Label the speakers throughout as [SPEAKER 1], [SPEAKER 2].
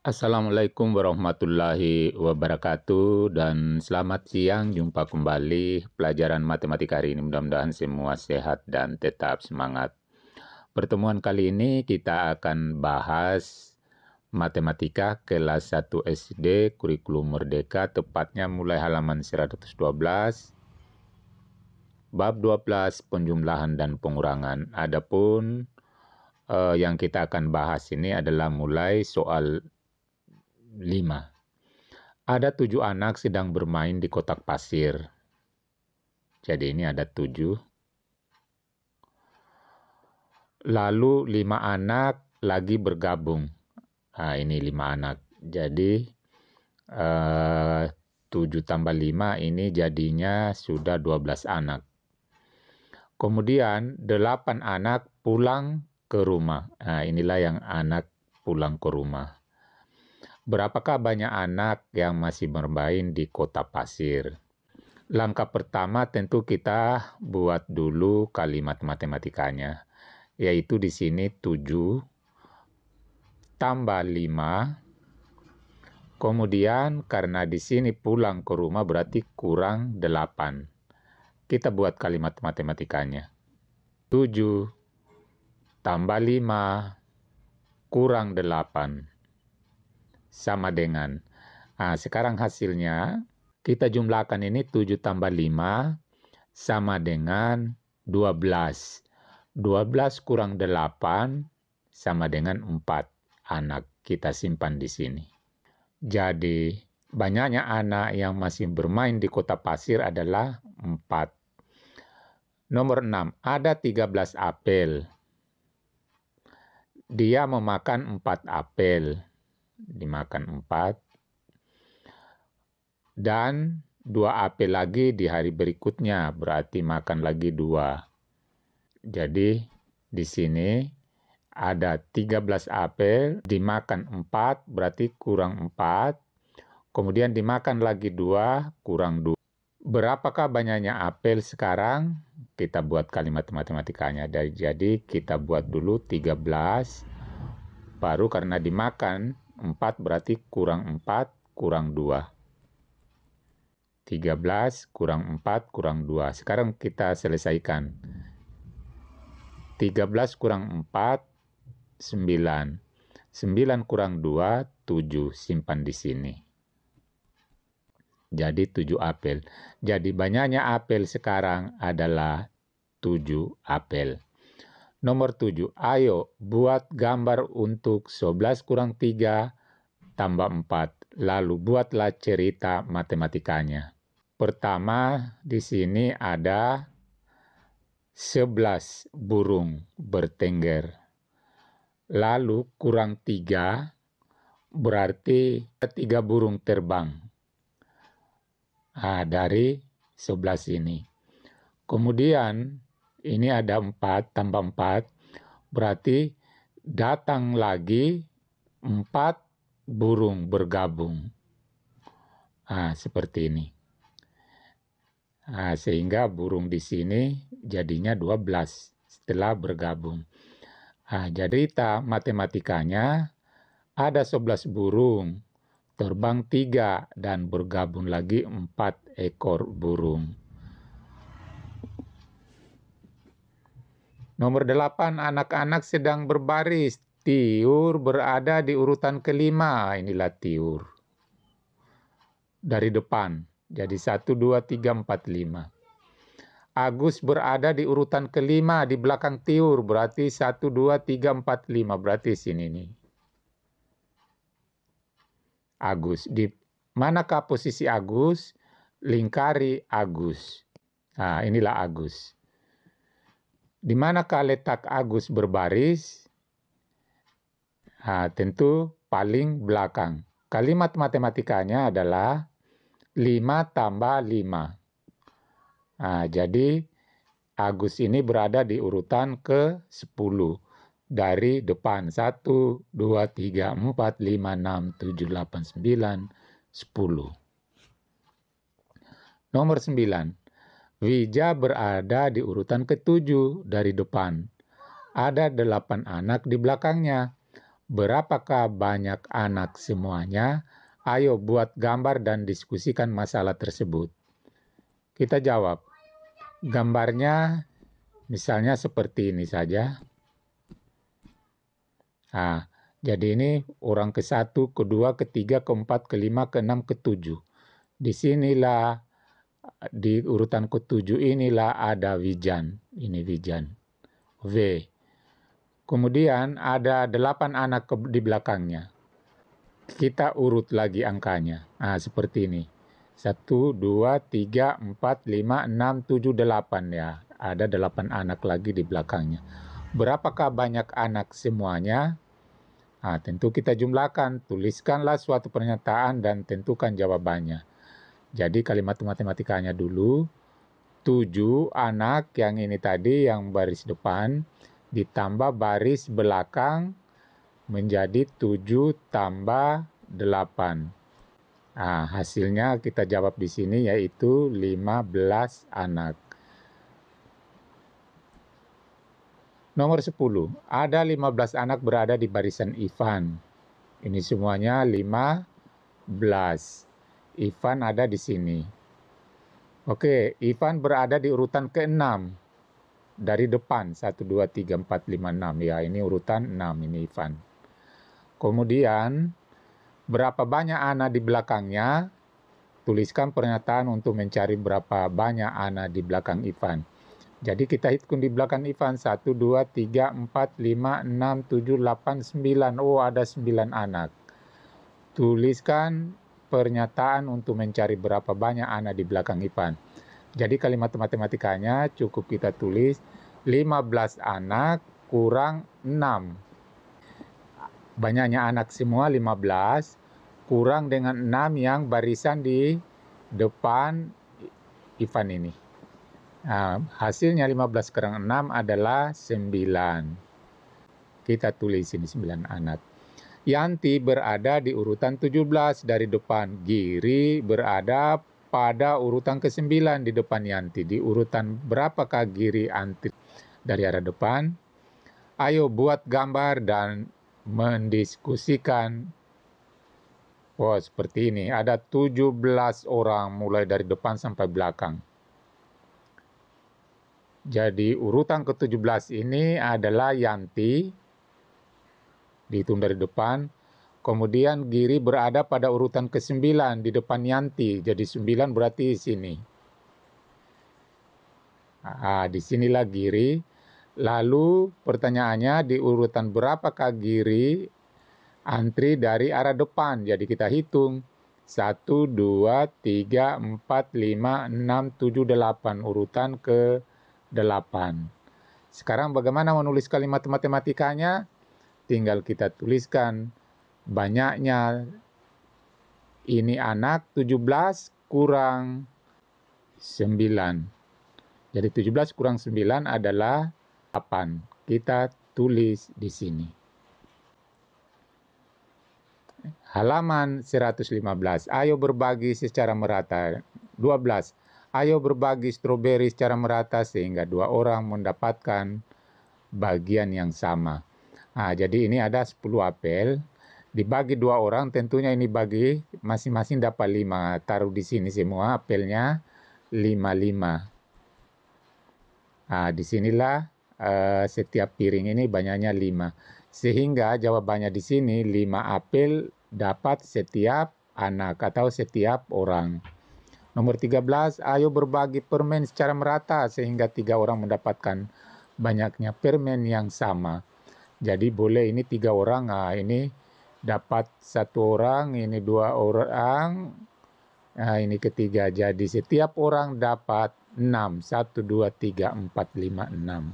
[SPEAKER 1] Assalamualaikum warahmatullahi wabarakatuh dan selamat siang jumpa kembali pelajaran matematika hari ini mudah-mudahan semua sehat dan tetap semangat. Pertemuan kali ini kita akan bahas matematika kelas 1 SD kurikulum merdeka tepatnya mulai halaman 112 bab 12 penjumlahan dan pengurangan. Adapun eh, yang kita akan bahas ini adalah mulai soal 5. Ada tujuh anak sedang bermain di kotak pasir. Jadi ini ada tujuh. Lalu lima anak lagi bergabung. Nah, ini lima anak. Jadi eh, tujuh tambah lima ini jadinya sudah dua belas anak. Kemudian delapan anak pulang ke rumah. Nah, inilah yang anak pulang ke rumah. Berapakah banyak anak yang masih bermain di kota pasir? Langkah pertama tentu kita buat dulu kalimat matematikanya, yaitu di sini 7 tambah 5, kemudian karena di sini pulang ke rumah berarti kurang 8. Kita buat kalimat matematikanya. 7 tambah 5 kurang 8 sama dengan. Nah, sekarang hasilnya kita jumlahkan ini 7 tambah 5 sama dengan 12. 12 kurang 8 sama dengan 4 anak kita simpan di sini. Jadi banyaknya anak yang masih bermain di kota pasir adalah 4. Nomor 6, ada 13 apel. Dia memakan 4 apel dimakan empat. Dan dua AP lagi di hari berikutnya, berarti makan lagi dua. Jadi di sini ada 13 AP, dimakan 4 berarti kurang 4. Kemudian dimakan lagi 2 kurang 2. Berapakah banyaknya apel sekarang? Kita buat kalimat matematikanya. Jadi kita buat dulu 13 baru karena dimakan 4 berarti kurang 4 kurang 2. 13 kurang 4 kurang 2. Sekarang kita selesaikan. 13 kurang 4, 9. 9 kurang 2, 7. Simpan di sini. Jadi 7 apel. Jadi banyaknya apel sekarang adalah 7 apel. Nomor 7. Ayo buat gambar untuk 11 kurang 3 tambah 4. Lalu buatlah cerita matematikanya. Pertama, di sini ada 11 burung bertengger. Lalu kurang 3 berarti 3 burung terbang. Nah, dari 11 ini. Kemudian ini ada empat tambah empat berarti datang lagi empat burung bergabung. Nah, seperti ini. Nah, sehingga burung di sini jadinya 12 setelah bergabung. Nah, jadi kita matematikanya ada 11 burung, terbang tiga dan bergabung lagi empat ekor burung. Nomor delapan, anak-anak sedang berbaris. Tiur berada di urutan kelima. Inilah tiur. Dari depan. Jadi satu, dua, tiga, empat, lima. Agus berada di urutan kelima di belakang tiur. Berarti satu, dua, tiga, empat, lima. Berarti sini nih. Agus. Di manakah posisi Agus? Lingkari Agus. Nah, inilah Agus di manakah letak Agus berbaris? Nah, tentu paling belakang. Kalimat matematikanya adalah 5 tambah 5. Nah, jadi Agus ini berada di urutan ke-10 dari depan 1, 2, 3, 4, 5, 6, 7, 8, 9, 10. Nomor 9. Wija berada di urutan ketujuh dari depan. Ada delapan anak di belakangnya. Berapakah banyak anak semuanya? Ayo buat gambar dan diskusikan masalah tersebut. Kita jawab. Gambarnya misalnya seperti ini saja. Nah, jadi ini orang ke-1, ke-2, ke-3, ke-4, ke-5, ke-6, ke-7. Disinilah di urutan ketujuh inilah ada Wijan. Ini Wijan. V. Kemudian ada delapan anak ke, di belakangnya. Kita urut lagi angkanya. Nah, seperti ini. Satu, dua, tiga, empat, lima, enam, tujuh, delapan ya. Ada delapan anak lagi di belakangnya. Berapakah banyak anak semuanya? Nah, tentu kita jumlahkan. Tuliskanlah suatu pernyataan dan tentukan jawabannya. Jadi kalimat matematikanya dulu. 7 anak yang ini tadi yang baris depan ditambah baris belakang menjadi 7 tambah 8. Nah, hasilnya kita jawab di sini yaitu 15 anak. Nomor 10. Ada 15 anak berada di barisan Ivan. Ini semuanya 15. Ivan ada di sini. Oke, Ivan berada di urutan ke-6. Dari depan, 1, 2, 3, 4, 5, 6. Ya, ini urutan 6, ini Ivan. Kemudian, berapa banyak anak di belakangnya? Tuliskan pernyataan untuk mencari berapa banyak anak di belakang Ivan. Jadi kita hitung di belakang Ivan. 1, 2, 3, 4, 5, 6, 7, 8, 9. Oh, ada 9 anak. Tuliskan pernyataan untuk mencari berapa banyak anak di belakang Ipan. Jadi kalimat matematikanya cukup kita tulis 15 anak kurang 6. Banyaknya anak semua 15, kurang dengan 6 yang barisan di depan Ivan ini. Nah, hasilnya 15 kurang 6 adalah 9. Kita tulis ini 9 anak. Yanti berada di urutan 17 dari depan. Giri berada pada urutan ke-9 di depan Yanti. Di urutan berapakah Giri Anti dari arah depan? Ayo buat gambar dan mendiskusikan. Wow, seperti ini. Ada 17 orang mulai dari depan sampai belakang. Jadi urutan ke-17 ini adalah Yanti, dihitung dari depan. Kemudian Giri berada pada urutan ke-9 di depan Yanti, jadi 9 berarti di sini. Nah, di sinilah Giri. Lalu pertanyaannya di urutan berapakah Giri antri dari arah depan? Jadi kita hitung. 1, 2, 3, 4, 5, 6, 7, 8. Urutan ke 8. Sekarang bagaimana menulis kalimat matematikanya? tinggal kita tuliskan banyaknya ini anak 17 kurang 9. Jadi 17 kurang 9 adalah 8. Kita tulis di sini. Halaman 115. Ayo berbagi secara merata. 12. Ayo berbagi stroberi secara merata sehingga dua orang mendapatkan bagian yang sama. Nah, jadi ini ada 10 apel dibagi dua orang tentunya ini bagi masing-masing dapat lima taruh di sini semua apelnya lima lima ah, di sinilah uh, setiap piring ini banyaknya lima sehingga jawabannya di sini lima apel dapat setiap anak atau setiap orang nomor 13 ayo berbagi permen secara merata sehingga tiga orang mendapatkan banyaknya permen yang sama jadi boleh ini tiga orang, nah ini dapat satu orang, ini dua orang, nah ini ketiga. Jadi setiap orang dapat enam satu dua tiga empat lima enam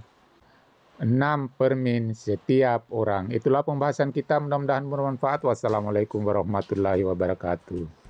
[SPEAKER 1] enam per permin setiap orang. Itulah pembahasan kita, mudah-mudahan bermanfaat. Wassalamualaikum warahmatullahi wabarakatuh.